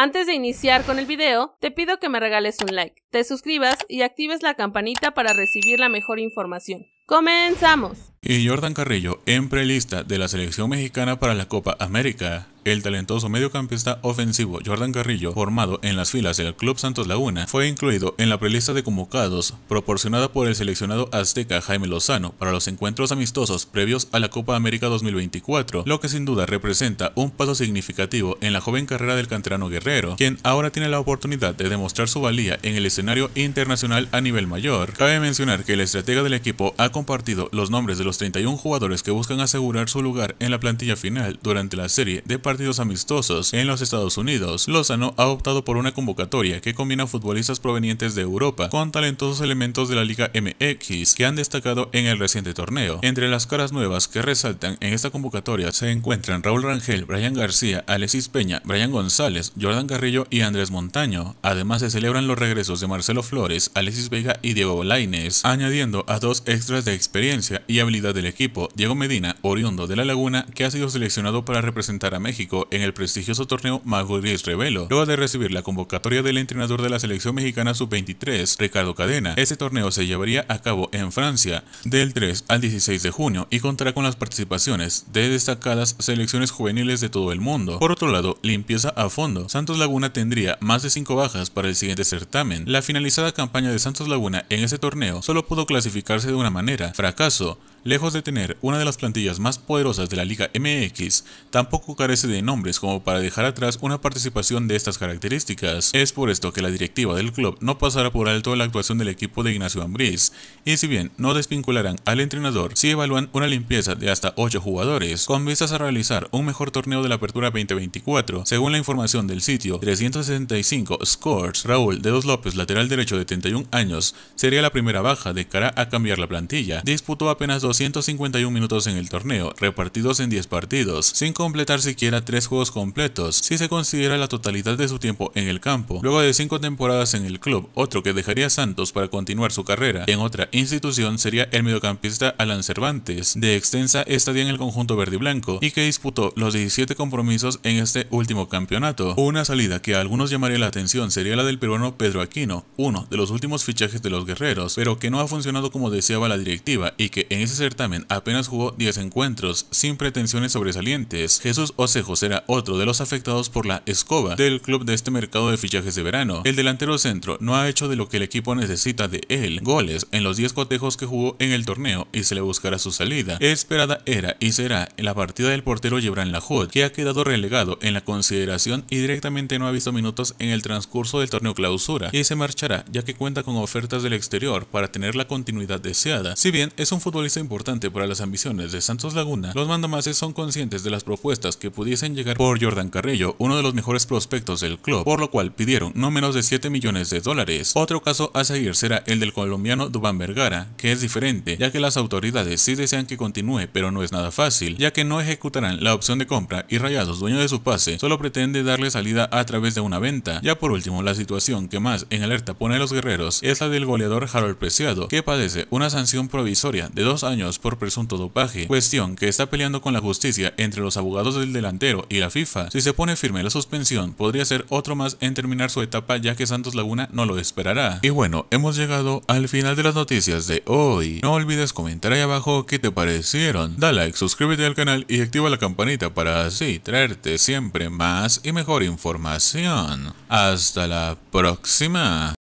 Antes de iniciar con el video, te pido que me regales un like, te suscribas y actives la campanita para recibir la mejor información. ¡Comenzamos! Y Jordan Carrillo en prelista de la selección mexicana para la Copa América el talentoso mediocampista ofensivo Jordan Carrillo, formado en las filas del Club Santos Laguna, fue incluido en la prelista de convocados proporcionada por el seleccionado azteca Jaime Lozano para los encuentros amistosos previos a la Copa América 2024, lo que sin duda representa un paso significativo en la joven carrera del canterano guerrero, quien ahora tiene la oportunidad de demostrar su valía en el escenario internacional a nivel mayor. Cabe mencionar que el estratega del equipo ha compartido los nombres de los 31 jugadores que buscan asegurar su lugar en la plantilla final durante la serie de partidos partidos amistosos en los Estados Unidos, Lozano ha optado por una convocatoria que combina futbolistas provenientes de Europa con talentosos elementos de la Liga MX que han destacado en el reciente torneo. Entre las caras nuevas que resaltan en esta convocatoria se encuentran Raúl Rangel, Brian García, Alexis Peña, Brian González, Jordan Carrillo y Andrés Montaño. Además se celebran los regresos de Marcelo Flores, Alexis Vega y Diego Lainez, añadiendo a dos extras de experiencia y habilidad del equipo, Diego Medina, oriundo de La Laguna, que ha sido seleccionado para representar a México en el prestigioso torneo Mago Revelo, luego de recibir la convocatoria del entrenador de la selección mexicana sub-23, Ricardo Cadena. Este torneo se llevaría a cabo en Francia del 3 al 16 de junio y contará con las participaciones de destacadas selecciones juveniles de todo el mundo. Por otro lado, limpieza a fondo. Santos Laguna tendría más de 5 bajas para el siguiente certamen. La finalizada campaña de Santos Laguna en ese torneo solo pudo clasificarse de una manera, fracaso. Lejos de tener una de las plantillas más poderosas de la Liga MX, tampoco carece de nombres como para dejar atrás una participación de estas características. Es por esto que la directiva del club no pasará por alto la actuación del equipo de Ignacio Ambriz, y si bien no desvincularán al entrenador, si evalúan una limpieza de hasta 8 jugadores, con vistas a realizar un mejor torneo de la apertura 2024, según la información del sitio 365 Scores, Raúl de Dedos López, lateral derecho de 31 años, sería la primera baja de cara a cambiar la plantilla. Disputó apenas 251 minutos en el torneo, repartidos en 10 partidos, sin completar siquiera tres juegos completos, si se considera la totalidad de su tiempo en el campo, luego de cinco temporadas en el club, otro que dejaría Santos para continuar su carrera en otra institución sería el mediocampista Alan Cervantes, de extensa estadía en el conjunto verde y blanco, y que disputó los 17 compromisos en este último campeonato. Una salida que a algunos llamaría la atención sería la del peruano Pedro Aquino, uno de los últimos fichajes de los guerreros, pero que no ha funcionado como deseaba la directiva y que en ese certamen apenas jugó 10 encuentros, sin pretensiones sobresalientes. Jesús Osejo será otro de los afectados por la escoba del club de este mercado de fichajes de verano. El delantero centro no ha hecho de lo que el equipo necesita de él, goles en los 10 cotejos que jugó en el torneo y se le buscará su salida. Esperada era y será la partida del portero Jebran Lahoud, que ha quedado relegado en la consideración y directamente no ha visto minutos en el transcurso del torneo clausura y se marchará ya que cuenta con ofertas del exterior para tener la continuidad deseada. Si bien es un futbolista importante para las ambiciones de Santos Laguna, los mandamases son conscientes de las propuestas que pudiese en llegar por Jordan Carrillo, uno de los mejores prospectos del club, por lo cual pidieron no menos de 7 millones de dólares. Otro caso a seguir será el del colombiano Dubán Vergara, que es diferente, ya que las autoridades sí desean que continúe, pero no es nada fácil, ya que no ejecutarán la opción de compra y Rayados, dueño de su pase, solo pretende darle salida a través de una venta. Ya por último, la situación que más en alerta pone a los guerreros es la del goleador Harold Preciado, que padece una sanción provisoria de dos años por presunto dopaje, cuestión que está peleando con la justicia entre los abogados del delantero y la FIFA, si se pone firme la suspensión, podría ser otro más en terminar su etapa ya que Santos Laguna no lo esperará. Y bueno, hemos llegado al final de las noticias de hoy. No olvides comentar ahí abajo qué te parecieron. Da like, suscríbete al canal y activa la campanita para así traerte siempre más y mejor información. Hasta la próxima.